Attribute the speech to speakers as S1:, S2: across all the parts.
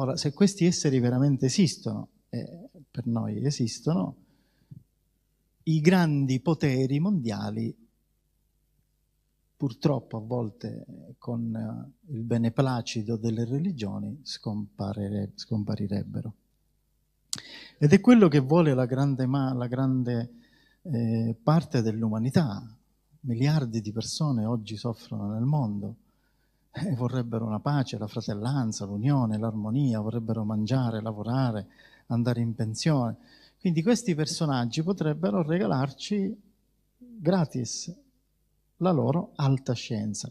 S1: Ora, se questi esseri veramente esistono, e per noi esistono, i grandi poteri mondiali, purtroppo a volte con eh, il beneplacito delle religioni, scomparirebbero. Ed è quello che vuole la grande, la grande eh, parte dell'umanità. Miliardi di persone oggi soffrono nel mondo e eh, vorrebbero la pace, la fratellanza, l'unione, l'armonia, vorrebbero mangiare, lavorare, andare in pensione. Quindi questi personaggi potrebbero regalarci gratis la loro alta scienza.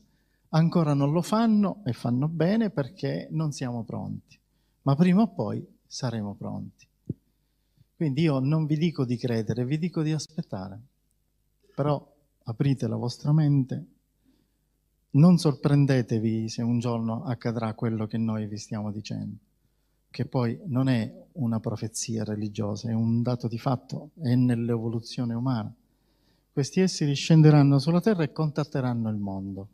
S1: Ancora non lo fanno e fanno bene perché non siamo pronti, ma prima o poi saremo pronti. Quindi io non vi dico di credere, vi dico di aspettare, però aprite la vostra mente non sorprendetevi se un giorno accadrà quello che noi vi stiamo dicendo, che poi non è una profezia religiosa, è un dato di fatto, è nell'evoluzione umana. Questi esseri scenderanno sulla terra e contatteranno il mondo.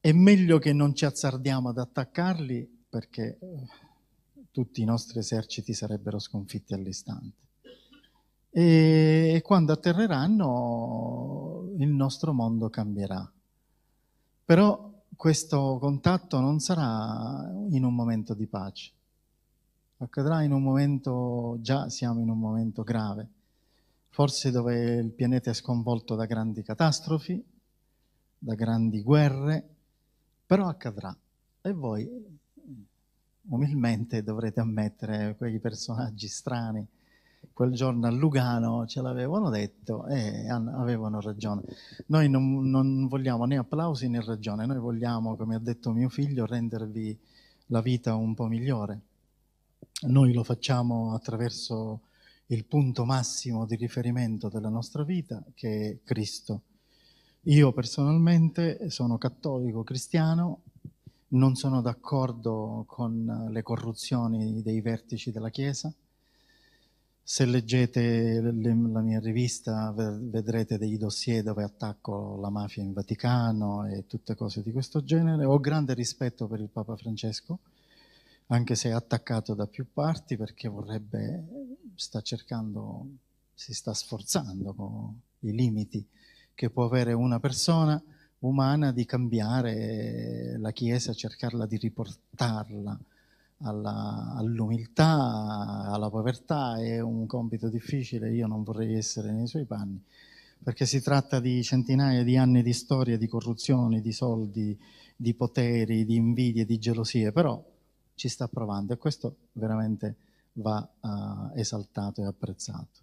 S1: È meglio che non ci azzardiamo ad attaccarli perché eh, tutti i nostri eserciti sarebbero sconfitti all'istante. E quando atterreranno il nostro mondo cambierà però questo contatto non sarà in un momento di pace, accadrà in un momento, già siamo in un momento grave, forse dove il pianeta è sconvolto da grandi catastrofi, da grandi guerre, però accadrà e voi umilmente dovrete ammettere quei personaggi strani quel giorno a Lugano ce l'avevano detto e avevano ragione. Noi non, non, vogliamo né applausi né ragione, noi vogliamo, come ha detto mio figlio, rendervi la vita un po' migliore. Noi lo facciamo attraverso il punto massimo di riferimento della nostra vita, che è Cristo. Io personalmente sono cattolico cristiano, non sono d'accordo con le corruzioni dei vertici della Chiesa, se leggete la mia rivista vedrete dei dossier dove attacco la mafia in Vaticano e tutte cose di questo genere. Ho grande rispetto per il Papa Francesco, anche se è attaccato da più parti perché vorrebbe, sta cercando, si sta sforzando con i limiti che può avere una persona umana di cambiare la Chiesa, cercarla di riportarla alla, all'umiltà, alla povertà, è un compito difficile, io non vorrei essere nei suoi panni, perché si tratta di centinaia di anni di storia, di corruzione, di soldi, di poteri, di invidie, di gelosie, però ci sta provando e questo veramente va uh, esaltato e apprezzato.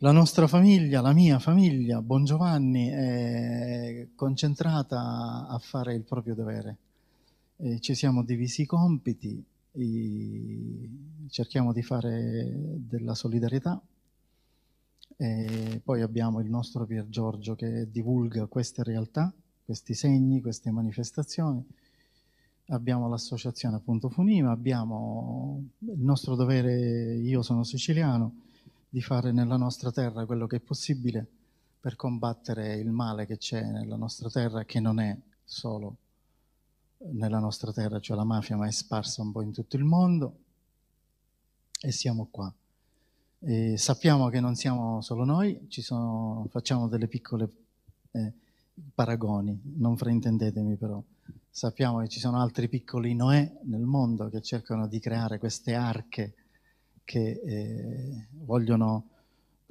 S1: La nostra famiglia, la mia famiglia, Buongiovanni, è concentrata a fare il proprio dovere, eh, ci siamo divisi i compiti, cerchiamo di fare della solidarietà. E poi abbiamo il nostro Pier Giorgio che divulga queste realtà, questi segni, queste manifestazioni. Abbiamo l'associazione appunto Funima, abbiamo il nostro dovere, io sono siciliano, di fare nella nostra terra quello che è possibile per combattere il male che c'è nella nostra terra, che non è solo nella nostra terra, cioè la mafia, ma è sparsa un po' in tutto il mondo e siamo qua. E sappiamo che non siamo solo noi, sono, facciamo delle piccole eh, paragoni, non fraintendetemi però. Sappiamo che ci sono altri piccoli Noè nel mondo che cercano di creare queste arche che eh, vogliono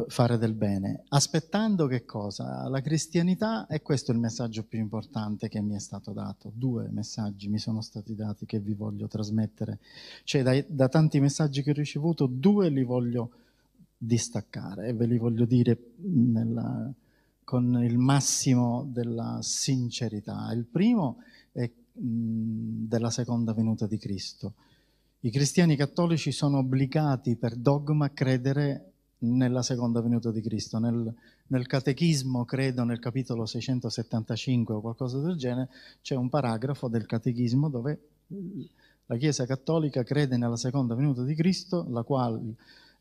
S1: fare del bene. Aspettando che cosa? La cristianità è questo il messaggio più importante che mi è stato dato. Due messaggi mi sono stati dati che vi voglio trasmettere. Cioè da, da tanti messaggi che ho ricevuto, due li voglio distaccare e ve li voglio dire nella, con il massimo della sincerità. Il primo è mh, della seconda venuta di Cristo. I cristiani cattolici sono obbligati per dogma a credere nella seconda venuta di Cristo. Nel, nel, catechismo, credo nel capitolo 675 o qualcosa del genere, c'è un paragrafo del catechismo dove la Chiesa cattolica crede nella seconda venuta di Cristo, la quale,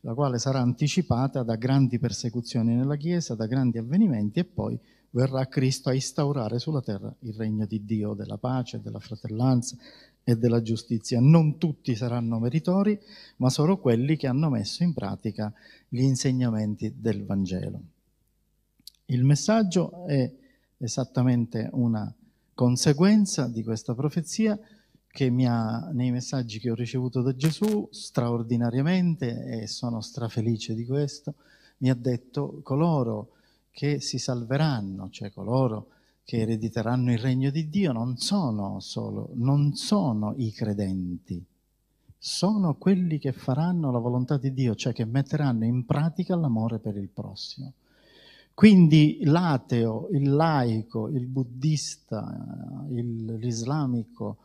S1: la quale sarà anticipata da grandi persecuzioni nella Chiesa, da grandi avvenimenti e poi verrà Cristo a instaurare sulla terra il regno di Dio, della pace, della fratellanza e della giustizia. Non tutti saranno meritori, ma solo quelli che hanno messo in pratica gli insegnamenti del Vangelo. Il messaggio è esattamente una conseguenza di questa profezia che mi ha, nei messaggi che ho ricevuto da Gesù, straordinariamente, e sono strafelice di questo, mi ha detto coloro che si salveranno, cioè coloro che mm. erediteranno il regno di Dio, non sono solo, non sono i credenti, sono quelli che faranno la volontà di Dio, cioè che metteranno in pratica l'amore per il prossimo. Quindi l'ateo, il laico, il buddista, il, l'islamico,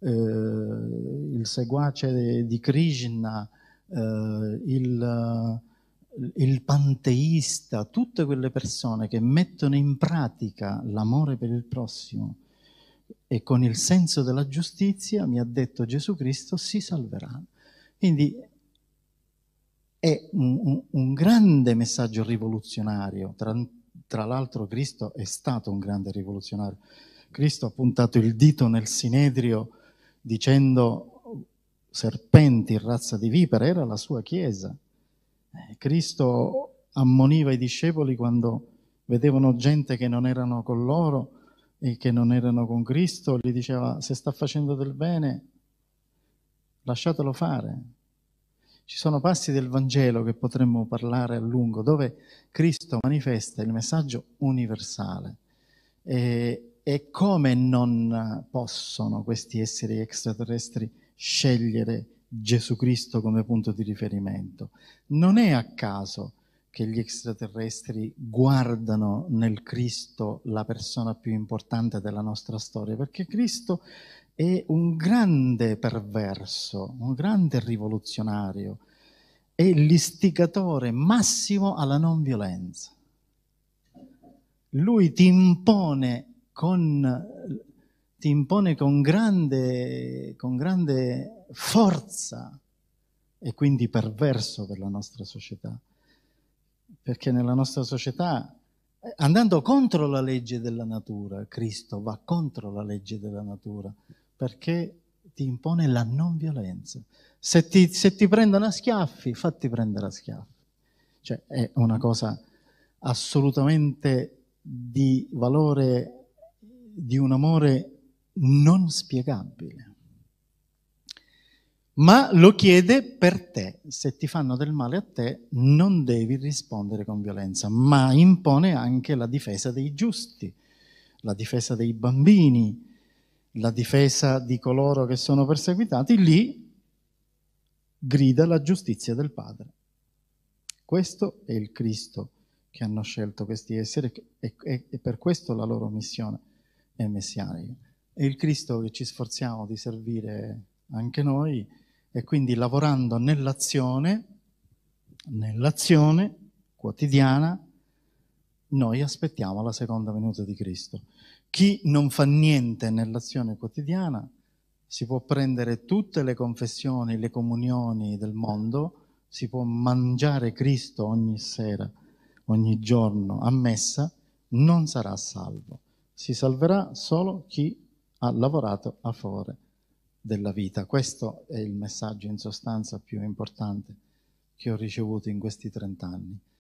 S1: eh, il seguace di Krishna, eh, il il panteista, tutte quelle persone che mettono in pratica l'amore per il prossimo e con il senso della giustizia, mi ha detto Gesù Cristo, si salverà. Quindi è un, un, un grande messaggio rivoluzionario, tra, tra l'altro Cristo è stato un grande rivoluzionario. Cristo ha puntato il dito nel sinedrio dicendo serpenti, razza di vipere, era la sua chiesa eh, Cristo ammoniva i discepoli quando vedevano gente che non erano con loro e che non erano con Cristo, gli diceva se sta facendo del bene lasciatelo fare. Ci sono passi del Vangelo che potremmo parlare a lungo, dove Cristo manifesta il messaggio universale. E, e come non possono questi esseri extraterrestri scegliere Gesù Cristo come punto di riferimento. Non è a caso che gli extraterrestri guardano nel Cristo la persona più importante della nostra storia, perché Cristo è un grande perverso, un grande rivoluzionario, è l'istigatore massimo alla non violenza. Lui ti impone con, ti impone con grande, con grande forza e quindi perverso per la nostra società, perché nella nostra società, eh, andando contro la legge della natura, Cristo va contro la legge della natura, perché ti impone la non violenza. Se ti, se ti prendono a schiaffi, fatti prendere a schiaffi. Cioè, è una cosa assolutamente di valore, di un amore non spiegabile ma lo chiede per te. Se ti fanno del male a te, non devi rispondere con violenza, ma impone anche la difesa dei giusti, la difesa dei bambini, la difesa di coloro che sono perseguitati. Lì grida la giustizia del Padre. Questo è il Cristo che hanno scelto questi esseri e per questo la loro missione è messianica. È il Cristo che ci sforziamo di servire anche noi e quindi lavorando nell'azione, nell'azione quotidiana, noi aspettiamo la seconda venuta di Cristo. Chi non fa niente nell'azione quotidiana si può prendere tutte le confessioni, le comunioni del mondo, si può mangiare Cristo ogni sera, ogni giorno a messa, non sarà salvo. Si salverà solo chi ha lavorato a favore della vita. Questo è il messaggio in sostanza più importante che ho ricevuto in questi trent'anni.